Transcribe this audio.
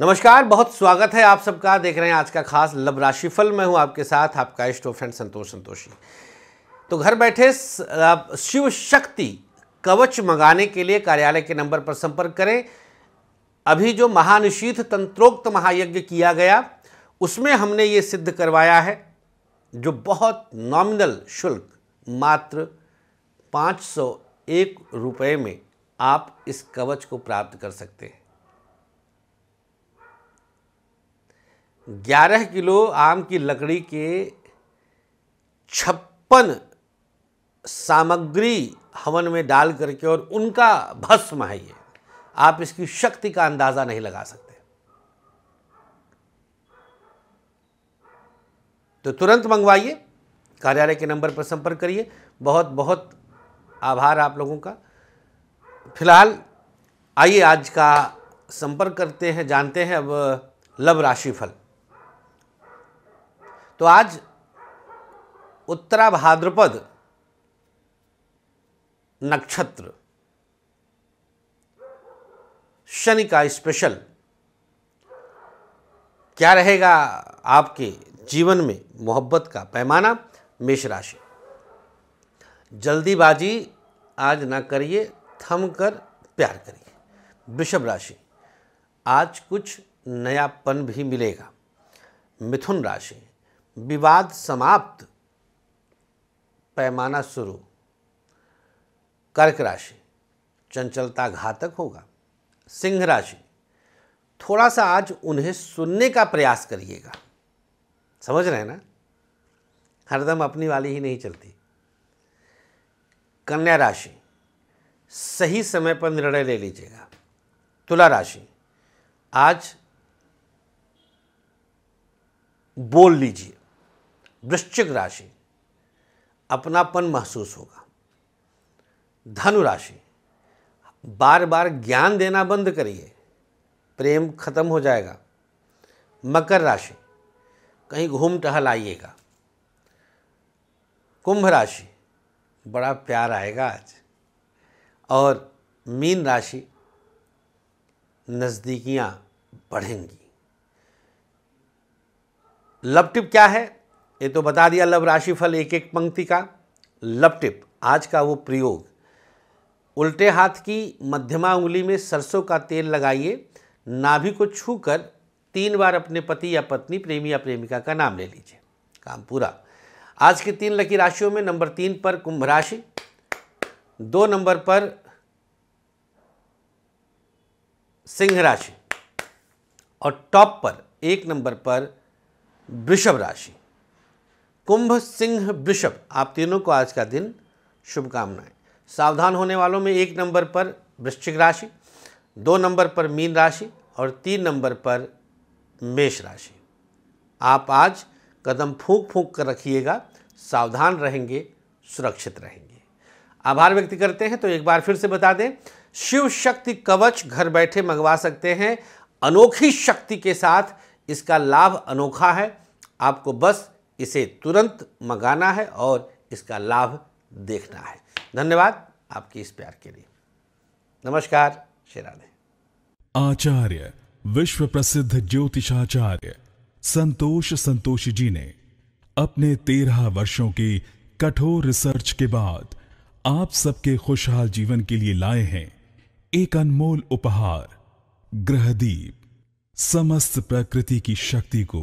नमस्कार बहुत स्वागत है आप सबका देख रहे हैं आज का खास लब राशिफल मैं हूं आपके साथ आपका इष्ट फ्रेंड संतोष संतोषी तो घर बैठे आप शिव शक्ति कवच मंगाने के लिए कार्यालय के नंबर पर संपर्क करें अभी जो महानिशीथ तंत्रोक्त महायज्ञ किया गया उसमें हमने ये सिद्ध करवाया है जो बहुत नॉमिनल शुल्क मात्र पाँच सौ एक रुपये में आप इस कवच को प्राप्त कर सकते हैं ग्यारह किलो आम की लकड़ी के छप्पन सामग्री हवन में डाल करके और उनका भस्म है ये आप इसकी शक्ति का अंदाज़ा नहीं लगा सकते तो तुरंत मंगवाइए कार्यालय के नंबर पर संपर्क करिए बहुत बहुत आभार आप लोगों का फिलहाल आइए आज का संपर्क करते हैं जानते हैं अब लव राशि फल तो आज उत्तरा भाद्रपद नक्षत्र शनि का स्पेशल क्या रहेगा आपके जीवन में मोहब्बत का पैमाना मेष राशि जल्दीबाजी आज ना करिए थम कर प्यार करिए वृषभ राशि आज कुछ नयापन भी मिलेगा मिथुन राशि विवाद समाप्त पैमाना शुरू कर्क राशि चंचलता घातक होगा सिंह राशि थोड़ा सा आज उन्हें सुनने का प्रयास करिएगा समझ रहे हैं ना हरदम अपनी वाली ही नहीं चलती कन्या राशि सही समय पर निर्णय ले लीजिएगा तुला राशि आज बोल लीजिए वृश्चिक राशि अपनापन महसूस होगा धनु राशि बार बार ज्ञान देना बंद करिए प्रेम खत्म हो जाएगा मकर राशि कहीं घूम टहल आइएगा कुंभ राशि बड़ा प्यार आएगा आज और मीन राशि नज़दीकियाँ बढ़ेंगी लव टिप क्या है ये तो बता दिया राशि राशिफल एक एक पंक्ति का लव टिप आज का वो प्रयोग उल्टे हाथ की मध्यमा उंगली में सरसों का तेल लगाइए नाभि को छूकर तीन बार अपने पति या पत्नी प्रेमी या प्रेमिका का नाम ले लीजिए काम पूरा आज की तीन लकी राशियों में नंबर तीन पर कुंभ राशि दो नंबर पर सिंह राशि और टॉप पर एक नंबर पर वृषभ राशि कुंभ सिंह वृषभ आप तीनों को आज का दिन शुभकामनाएं सावधान होने वालों में एक नंबर पर वृश्चिक राशि दो नंबर पर मीन राशि और तीन नंबर पर मेष राशि आप आज कदम फूंक फूंक कर रखिएगा सावधान रहेंगे सुरक्षित रहेंगे आभार व्यक्त करते हैं तो एक बार फिर से बता दें शिव शक्ति कवच घर बैठे मंगवा सकते हैं अनोखी शक्ति के साथ इसका लाभ अनोखा है आपको बस इसे तुरंत मंगाना है और इसका लाभ देखना है धन्यवाद आपकी इस प्यार के लिए नमस्कार शेराने आचार्य विश्व प्रसिद्ध ज्योतिषाचार्य संतोष संतोषी जी ने अपने तेरह वर्षों की कठोर रिसर्च के बाद आप सबके खुशहाल जीवन के लिए लाए हैं एक अनमोल उपहार ग्रहदीप समस्त प्रकृति की शक्ति को